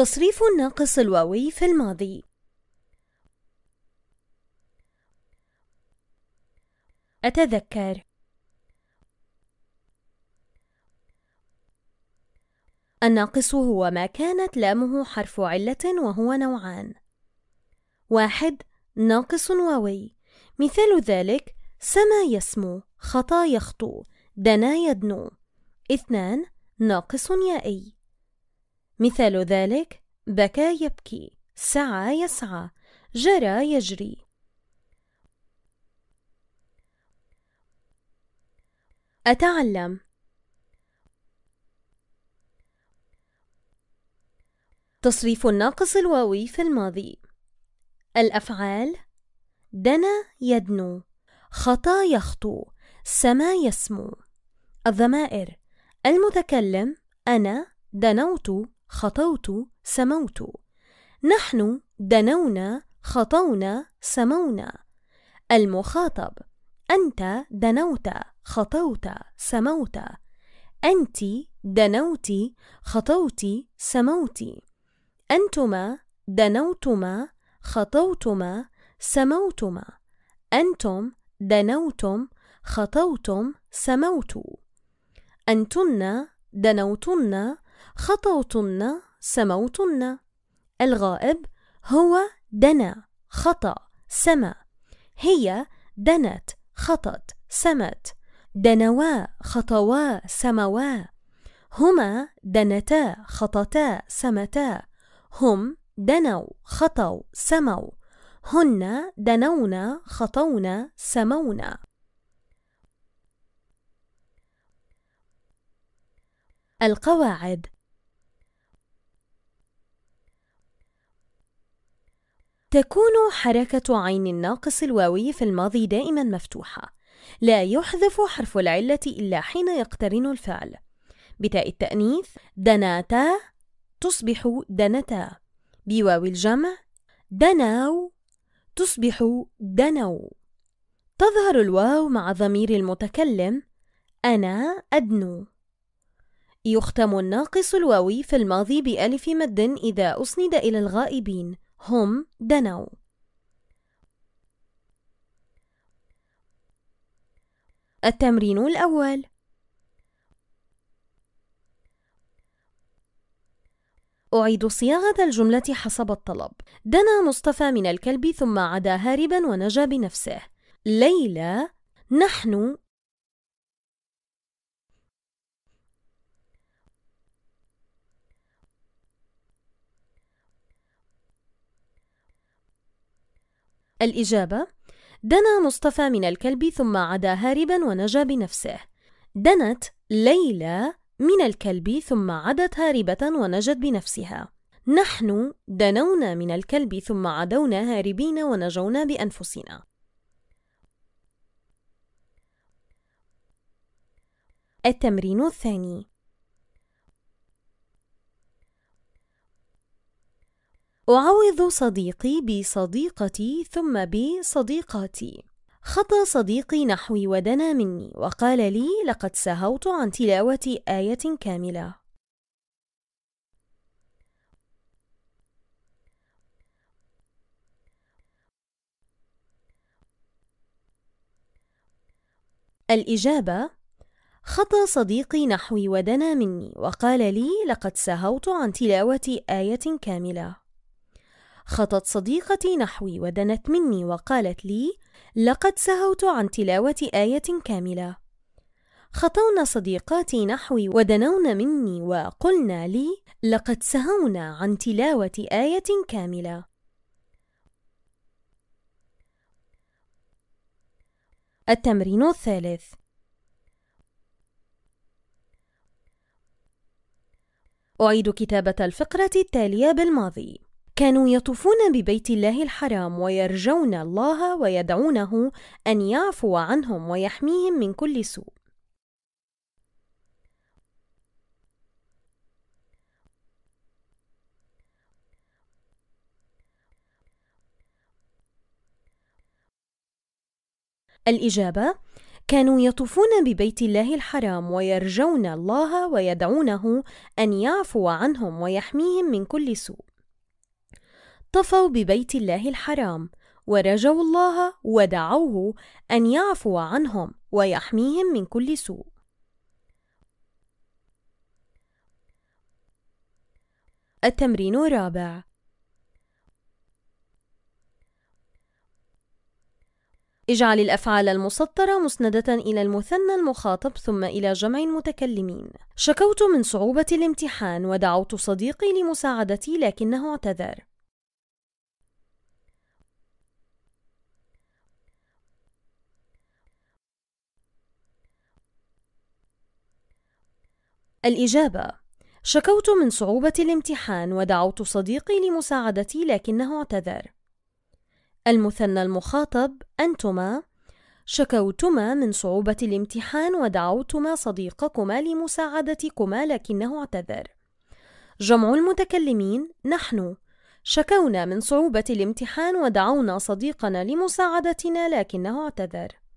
تصريف الناقص الواوي في الماضي أتذكر الناقص هو ما كانت لامه حرف علة وهو نوعان واحد ناقص واوي مثال ذلك سما يسمو خطا يخطو دنا يدنو اثنان ناقص يائي مثال ذلك بكى يبكي سعى يسعى جرى يجري أتعلم تصريف الناقص الواوي في الماضي الأفعال دنا يدنو خطا يخطو سما يسمو الضمائر المتكلم أنا دنوت خطوت سموت نحن دنونا خطونا سمونا المخاطب أنت دنوت خطوت سموت أنت دنوت خطوت سموت أنتما دنوتما خطوتما سموتما أنتم دنوتم خطوتم سموت أنتن دنوتن خطوتن سموتن الغائب هو دنا خطأ سما هي دنت خطت سمت دنوا خطوا سموا هما دنتا خطتا سمتا هم دنوا خطوا سموا هن دنونا خطونا سمونا القواعد تكون حركة عين الناقص الواوي في الماضي دائما مفتوحة لا يحذف حرف العلة إلا حين يقترن الفعل بتاء التأنيث دناتا تصبح دنتا بواو الجمع دناو تصبح دنو تظهر الواو مع ضمير المتكلم أنا أدنو يختم الناقص الواوي في الماضي بألف مد إذا أسند إلى الغائبين هم دنوا التمرين الأول أعيد صياغة الجملة حسب الطلب دنا مصطفى من الكلب ثم عدا هاربا ونجا بنفسه ليلى نحن الإجابة دنا مصطفى من الكلب ثم عدا هاربا ونجا بنفسه دنت ليلى من الكلب ثم عدت هاربة ونجت بنفسها نحن دنونا من الكلب ثم عدونا هاربين ونجونا بأنفسنا التمرين الثاني أعوض صديقي بصديقتي ثم بصديقاتي خطى صديقي نحوي ودنا مني وقال لي لقد سهوت عن تلاوة آية كاملة الإجابة خطى صديقي نحوي ودنا مني وقال لي لقد سهوت عن تلاوة آية كاملة خطت صديقتي نحوي ودنت مني وقالت لي لقد سهوت عن تلاوة آية كاملة خطونا صديقاتي نحوي ودنون مني وقلنا لي لقد سهونا عن تلاوة آية كاملة التمرين الثالث أعيد كتابة الفقرة التالية بالماضي كانوا يطوفون ببيت الله الحرام ويرجون الله ويدعونه أن يعفو عنهم ويحميهم من كل سوء. الإجابة: كانوا يطوفون ببيت الله الحرام ويرجون الله ويدعونه أن يعفو عنهم ويحميهم من كل سوء. طفوا ببيت الله الحرام ورجوا الله ودعوه أن يعفو عنهم ويحميهم من كل سوء التمرين الرابع اجعل الأفعال المسطرة مسندة إلى المثنى المخاطب ثم إلى جمع المتكلمين. شكوت من صعوبة الامتحان ودعوت صديقي لمساعدتي لكنه اعتذر. الإجابة شكوت من صعوبة الامتحان ودعوت صديقي لمساعدتي لكنه اعتذر. المثنى المخاطب أنتما شكوتما من صعوبة الامتحان ودعوتما صديقكما لمساعدتكما لكنه اعتذر. جمع المتكلمين نحن شكونا من صعوبة الامتحان ودعونا صديقنا لمساعدتنا لكنه اعتذر.